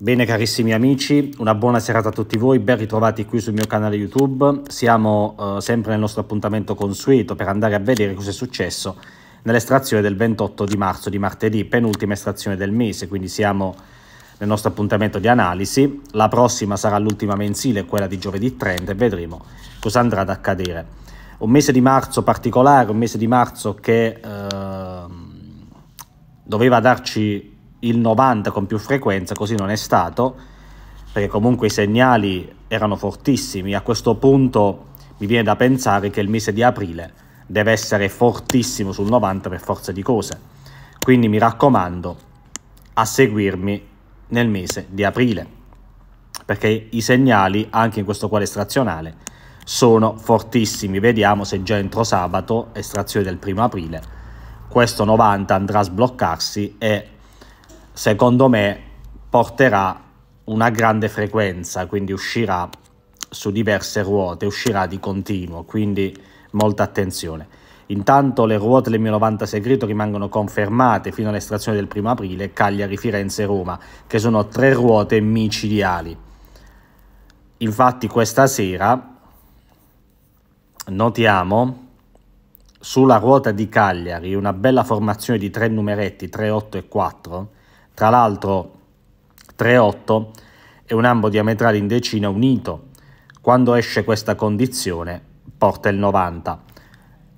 Bene carissimi amici, una buona serata a tutti voi, ben ritrovati qui sul mio canale YouTube. Siamo eh, sempre nel nostro appuntamento consueto per andare a vedere cosa è successo nell'estrazione del 28 di marzo di martedì, penultima estrazione del mese, quindi siamo nel nostro appuntamento di analisi. La prossima sarà l'ultima mensile, quella di giovedì 30 e vedremo cosa andrà ad accadere. Un mese di marzo particolare, un mese di marzo che eh, doveva darci il 90 con più frequenza, così non è stato, perché comunque i segnali erano fortissimi. A questo punto mi viene da pensare che il mese di aprile deve essere fortissimo sul 90 per forza di cose. Quindi mi raccomando a seguirmi nel mese di aprile, perché i segnali, anche in questo quale estrazionale, sono fortissimi. Vediamo se già entro sabato, estrazione del primo aprile, questo 90 andrà a sbloccarsi e secondo me porterà una grande frequenza, quindi uscirà su diverse ruote, uscirà di continuo, quindi molta attenzione. Intanto le ruote del mio 90 segreto rimangono confermate fino all'estrazione del primo aprile, Cagliari, Firenze e Roma, che sono tre ruote micidiali. Infatti questa sera notiamo sulla ruota di Cagliari una bella formazione di tre numeretti, 3, 8 e 4, tra l'altro 3-8 è un ambo diametrale in decina unito. Quando esce questa condizione porta il 90.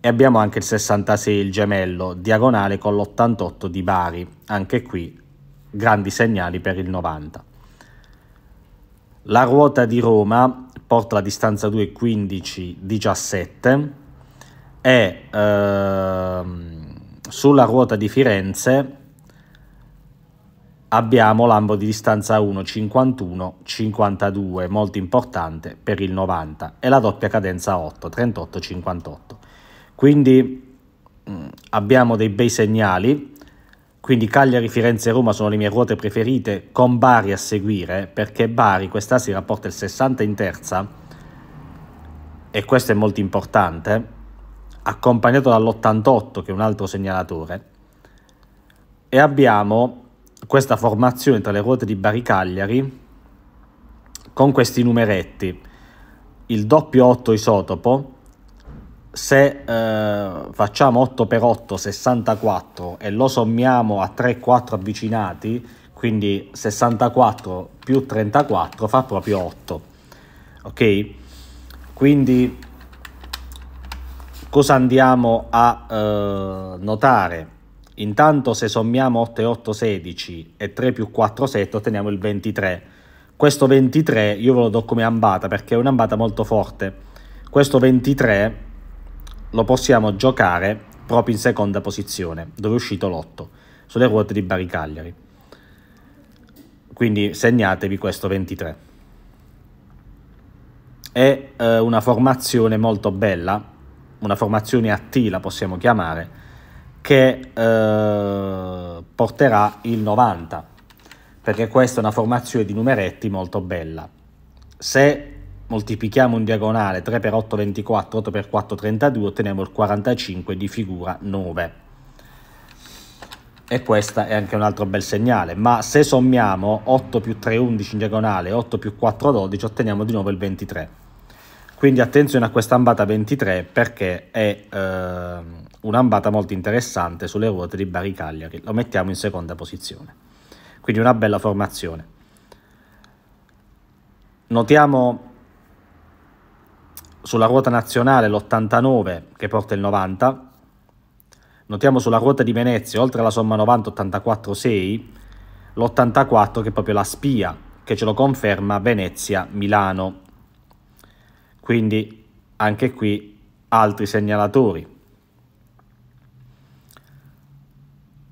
E abbiamo anche il 66, il gemello, diagonale con l'88 di Bari. Anche qui grandi segnali per il 90. La ruota di Roma porta la distanza 2,15-17 e ehm, sulla ruota di Firenze abbiamo l'ambo di distanza 1,51-52, molto importante per il 90, e la doppia cadenza 8, 38-58. Quindi mh, mm, abbiamo dei bei segnali, quindi Cagliari, Firenze e Roma sono le mie ruote preferite, con Bari a seguire, perché Bari questa si rapporta il 60 in terza, e questo è molto importante, accompagnato dall'88 che è un altro segnalatore, e abbiamo questa formazione tra le ruote di Baricagliari con questi numeretti, il doppio 8 isotopo, se eh, facciamo 8 per 8 64 e lo sommiamo a 3 4 avvicinati, quindi 64 più 34 fa proprio 8. Ok? Quindi cosa andiamo a eh, notare? Intanto se sommiamo 8 e 8, 16 e 3 più 4, 7 otteniamo il 23. Questo 23 io ve lo do come ambata perché è un'ambata molto forte. Questo 23 lo possiamo giocare proprio in seconda posizione, dove è uscito l'8, sulle ruote di Baricagliari. Quindi segnatevi questo 23. È eh, una formazione molto bella, una formazione a T la possiamo chiamare, che eh, porterà il 90, perché questa è una formazione di numeretti molto bella. Se moltiplichiamo un diagonale 3 per 8 24, 8 per 4 32, otteniamo il 45 di figura 9. E questo è anche un altro bel segnale, ma se sommiamo 8 più 3 11 in diagonale, 8 più 4 12, otteniamo di nuovo il 23. Quindi attenzione a questa ambata 23 perché è... Eh, un'ambata molto interessante sulle ruote di Bari Cagliari, lo mettiamo in seconda posizione. Quindi una bella formazione. Notiamo sulla ruota nazionale l'89 che porta il 90, notiamo sulla ruota di Venezia, oltre alla somma 90-84-6, l'84 che è proprio la spia che ce lo conferma Venezia-Milano. Quindi anche qui altri segnalatori.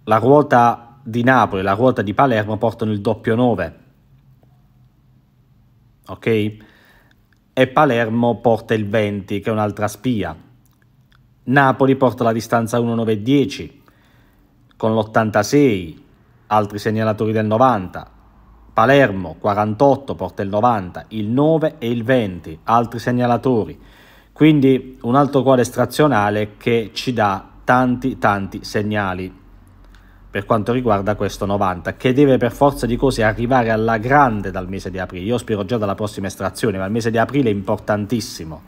la ruota di Napoli e la ruota di Palermo portano il doppio 9. Ok? E Palermo porta il 20, che è un'altra spia. Napoli porta la distanza 1,9,10 con l'86, altri segnalatori del 90. Palermo 48 porta il 90, il 9 e il 20, altri segnalatori. Quindi un altro gol estrazionale che ci dà tanti tanti segnali per quanto riguarda questo 90 che deve per forza di cose arrivare alla grande dal mese di aprile io spero già dalla prossima estrazione ma il mese di aprile è importantissimo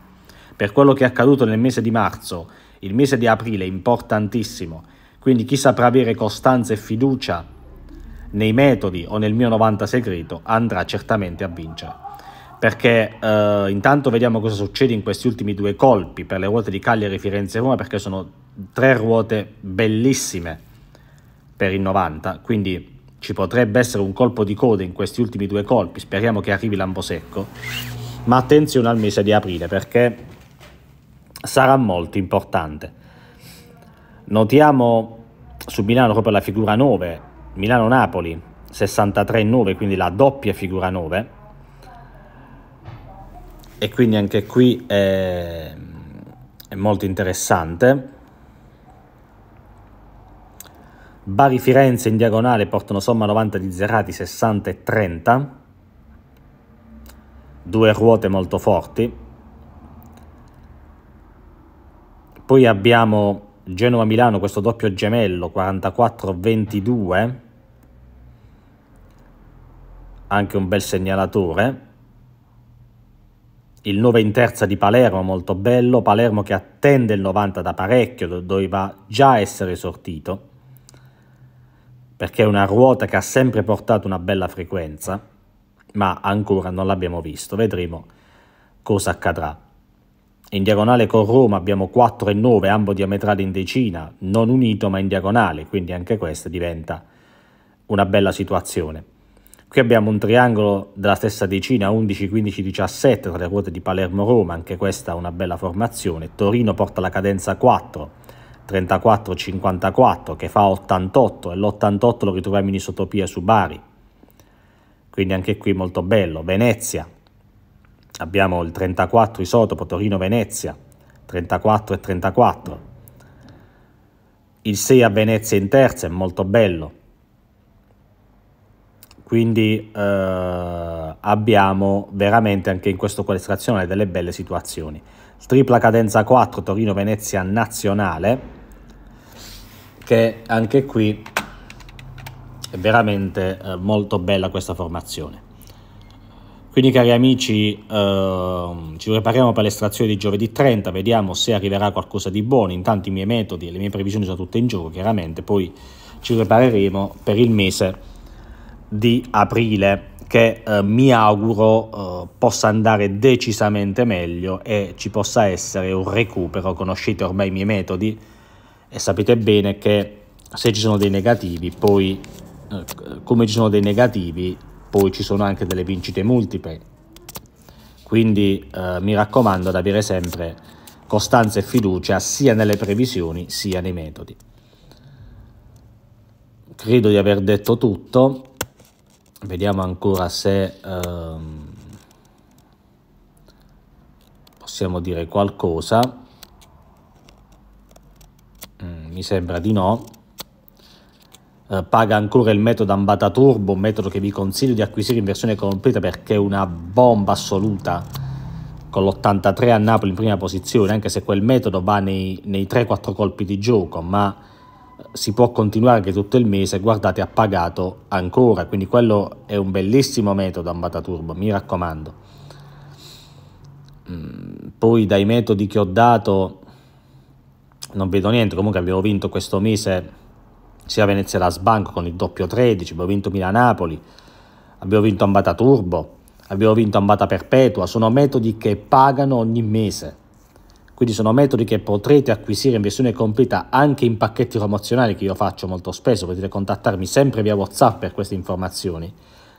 per quello che è accaduto nel mese di marzo il mese di aprile è importantissimo quindi chi saprà avere costanza e fiducia nei metodi o nel mio 90 segreto andrà certamente a vincere perché eh, intanto vediamo cosa succede in questi ultimi due colpi per le ruote di Cagliari, Firenze e Roma perché sono tre ruote bellissime per il 90, quindi ci potrebbe essere un colpo di coda in questi ultimi due colpi, speriamo che arrivi Lambosecco, ma attenzione al mese di aprile perché sarà molto importante. Notiamo su Milano proprio la figura 9, Milano-Napoli 63-9, quindi la doppia figura 9, e quindi anche qui è, è molto interessante. Bari Firenze in diagonale portano somma 90 di Zerati 60 e 30. Due ruote molto forti. Poi abbiamo Genova-Milano, questo doppio gemello 44-22. Anche un bel segnalatore. Il 9 in terza di Palermo, molto bello. Palermo che attende il 90 da parecchio, doveva già essere sortito perché è una ruota che ha sempre portato una bella frequenza, ma ancora non l'abbiamo visto, vedremo cosa accadrà. In diagonale con Roma abbiamo 4 e 9, ambo diametrali in decina, non unito ma in diagonale, quindi anche questa diventa una bella situazione. Qui abbiamo un triangolo della stessa decina, 11, 15, 17, tra le ruote di Palermo-Roma, anche questa una bella formazione. Torino porta la cadenza 4, 34-54 che fa 88 e l'88 lo ritroviamo in isotopia su Bari. Quindi anche qui molto bello. Venezia, abbiamo il 34 isotopo Torino-Venezia, 34 e 34. Il 6 a Venezia in terza è molto bello. Quindi eh, abbiamo veramente anche in questo quadrizionale delle belle situazioni. Tripla cadenza 4 Torino-Venezia nazionale che anche qui è veramente eh, molto bella questa formazione. Quindi cari amici, eh, ci prepariamo per l'estrazione di giovedì 30, vediamo se arriverà qualcosa di buono, intanto i miei metodi e le mie previsioni sono tutte in gioco, chiaramente poi ci prepareremo per il mese di aprile che eh, mi auguro eh, possa andare decisamente meglio e ci possa essere un recupero, conoscete ormai i miei metodi, e sapete bene che se ci sono dei negativi, poi eh, come ci sono dei negativi, poi ci sono anche delle vincite multiple. Quindi eh, mi raccomando ad avere sempre costanza e fiducia sia nelle previsioni sia nei metodi. Credo di aver detto tutto. Vediamo ancora se ehm, possiamo dire qualcosa mi sembra di no, eh, paga ancora il metodo Ambata Turbo, un metodo che vi consiglio di acquisire in versione completa perché è una bomba assoluta, con l'83 a Napoli in prima posizione, anche se quel metodo va nei, nei 3-4 colpi di gioco, ma eh, si può continuare anche tutto il mese, guardate ha pagato ancora, quindi quello è un bellissimo metodo Ambata Turbo, mi raccomando. Mm, poi dai metodi che ho dato non vedo niente, comunque abbiamo vinto questo mese sia Venezia la Sbanco con il doppio 13, abbiamo vinto Milan-Napoli, abbiamo vinto Ambata Turbo, abbiamo vinto Ambata Perpetua, sono metodi che pagano ogni mese. Quindi sono metodi che potrete acquisire in versione completa anche in pacchetti promozionali che io faccio molto spesso, potete contattarmi sempre via Whatsapp per queste informazioni.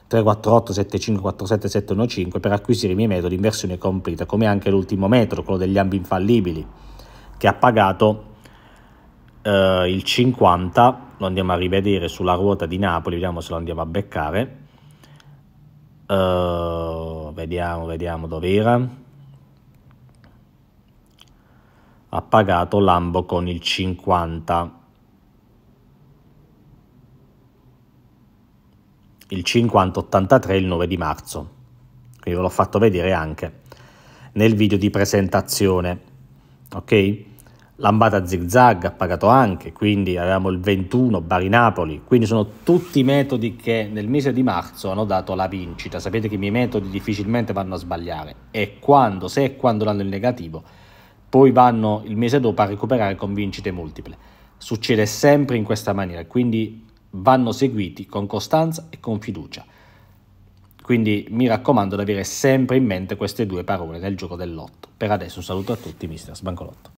348 7547 715 per acquisire i miei metodi in versione completa, come anche l'ultimo metodo, quello degli ambi infallibili che ha pagato eh, il 50, lo andiamo a rivedere sulla ruota di Napoli, vediamo se lo andiamo a beccare. Uh, vediamo, vediamo dov'era. Ha pagato Lambo con il 50. Il 5083 il 9 di marzo. Quindi ve l'ho fatto vedere anche nel video di presentazione. Ok? Lambata zigzag ha pagato anche, quindi avevamo il 21 Bari Napoli, quindi sono tutti metodi che nel mese di marzo hanno dato la vincita. Sapete che i miei metodi difficilmente vanno a sbagliare e quando, se e quando danno il negativo, poi vanno il mese dopo a recuperare con vincite multiple. Succede sempre in questa maniera, quindi vanno seguiti con costanza e con fiducia. Quindi mi raccomando di avere sempre in mente queste due parole nel gioco del lotto. Per adesso un saluto a tutti, mister Sbancolotto.